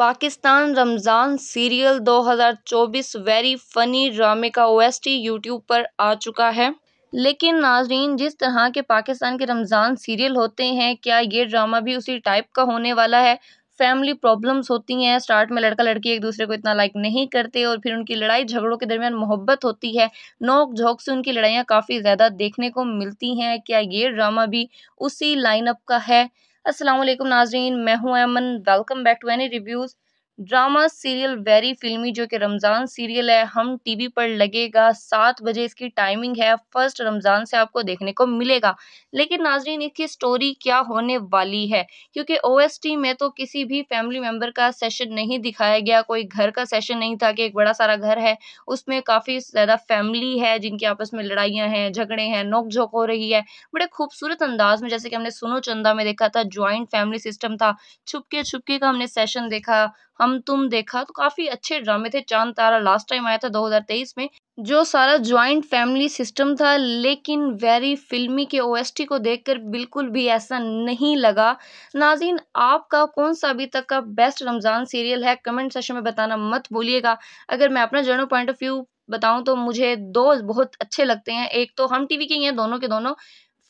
Pakistan Ramzan serial 2024 very funny ड्रामे का OST YouTube पर आ चुका है लेकिन नाजरीन जिस तरह के पाकिस्तान के रमज़ान सीरियल होते हैं क्या ये ड्रामा भी उसी टाइप का होने वाला है फैमिली प्रॉब्लम्स होती हैं स्टार्ट में लड़का लड़की एक दूसरे को इतना लाइक नहीं करते और फिर उनकी लड़ाई झगड़ों के दरमियान मोहब्बत होती है नोक झोंक से उनकी लड़ाइयाँ काफ़ी ज़्यादा देखने को मिलती हैं क्या ये ड्रामा भी उसी लाइनअप का है असलम नाजरीन मैं हूँ Aman welcome back to any reviews drama serial very filmy जो कि रमज़ान सीरियल है हम टीवी पर लगेगा सात बजे इसकी टाइमिंग है फर्स्ट रमज़ान से आपको देखने को मिलेगा लेकिन नाजरीन इसकी स्टोरी क्या होने वाली है क्योंकि ओएसटी में तो किसी भी फैमिली मेम्बर का सेशन नहीं दिखाया गया कोई घर का सेशन नहीं था कि एक बड़ा सारा घर है उसमें काफ़ी ज़्यादा फैमिली है जिनकी आपस में लड़ाइया हैं झगड़े हैं नोकझोंक हो रही है बड़े खूबसूरत अंदाज में जैसे कि हमने सुनो चंदा में देखा था ज्वाइंट फैमिली सिस्टम था छुपके छुपके का हमने सेशन देखा हम तुम देखा तो काफ़ी अच्छे ड्रामे थे चांद तारा लास्ट टाइम आया था 2023 में जो सारा ज्वाइंट फैमिली सिस्टम था लेकिन वेरी फिल्मी के ओएसटी को देखकर बिल्कुल भी ऐसा नहीं लगा नाजीन आपका कौन सा अभी तक का बेस्ट रमज़ान सीरियल है कमेंट सेशन में बताना मत भूलिएगा अगर मैं अपना जर्नल पॉइंट ऑफ व्यू बताऊं तो मुझे दो बहुत अच्छे लगते हैं एक तो हम टीवी के ही हैं दोनों के दोनों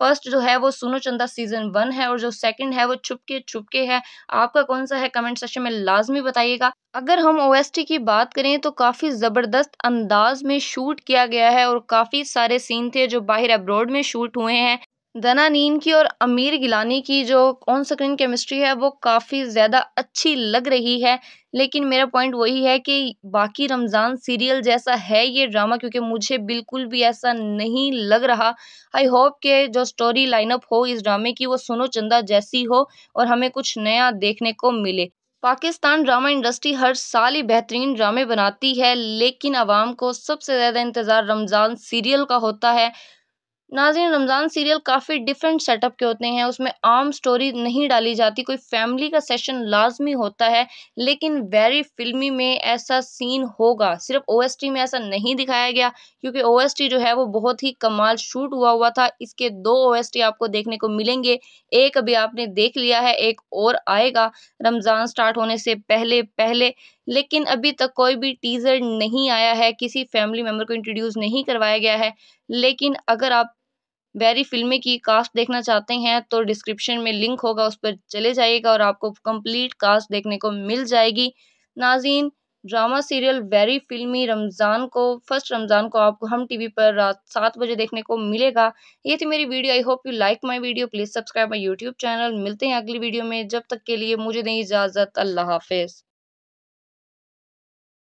फर्स्ट जो है वो सोनो चंदा सीजन वन है और जो सेकंड है वो छुपके छुपके है आपका कौन सा है कमेंट सेक्शन में लाजमी बताइएगा अगर हम ओ की बात करें तो काफ़ी ज़बरदस्त अंदाज में शूट किया गया है और काफ़ी सारे सीन थे जो बाहर अब्रॉड में शूट हुए हैं दना नीन की और अमीर गिलानी की जो ऑन स्क्रीन केमिस्ट्री है वो काफ़ी ज़्यादा अच्छी लग रही है लेकिन मेरा पॉइंट वही है कि बाकी रमज़ान सीरियल जैसा है ये ड्रामा क्योंकि मुझे बिल्कुल भी ऐसा नहीं लग रहा आई होप के जो स्टोरी लाइनअप हो इस ड्रामे की वो सुनो चंदा जैसी हो और हमें कुछ नया देखने को मिले पाकिस्तान ड्रामा इंडस्ट्री हर साल ही बेहतरीन ड्रामे बनाती है लेकिन आवाम को सबसे ज़्यादा इंतज़ार रमज़ान सीरियल का होता है नाजिन रमज़ान सीरियल काफ़ी डिफरेंट सेटअप के होते हैं उसमें आम स्टोरी नहीं डाली जाती कोई फैमिली का सेशन लाजमी होता है लेकिन वेरी फिल्मी में ऐसा सीन होगा सिर्फ ओएसटी में ऐसा नहीं दिखाया गया क्योंकि ओएसटी जो है वो बहुत ही कमाल शूट हुआ हुआ था इसके दो ओएसटी आपको देखने को मिलेंगे एक अभी आपने देख लिया है एक और आएगा रमज़ान स्टार्ट होने से पहले पहले लेकिन अभी तक कोई भी टीज़र नहीं आया है किसी फैमिली मेम्बर को इंट्रोड्यूस नहीं करवाया गया है लेकिन अगर आप बैरी फिल्म की कास्ट देखना चाहते हैं तो डिस्क्रिप्शन में लिंक होगा उस पर चले जाइएगा और आपको कंप्लीट कास्ट देखने को मिल जाएगी नाजीन ड्रामा सीरियल वेरी फिल्मी रमज़ान को फर्स्ट रमज़ान को आपको हम टीवी पर रात सात बजे देखने को मिलेगा ये थी मेरी video I hope you like my video please subscribe my YouTube channel मिलते हैं अगली वीडियो में जब तक के लिए मुझे दें इजाज़त अल्लाह हाफिज़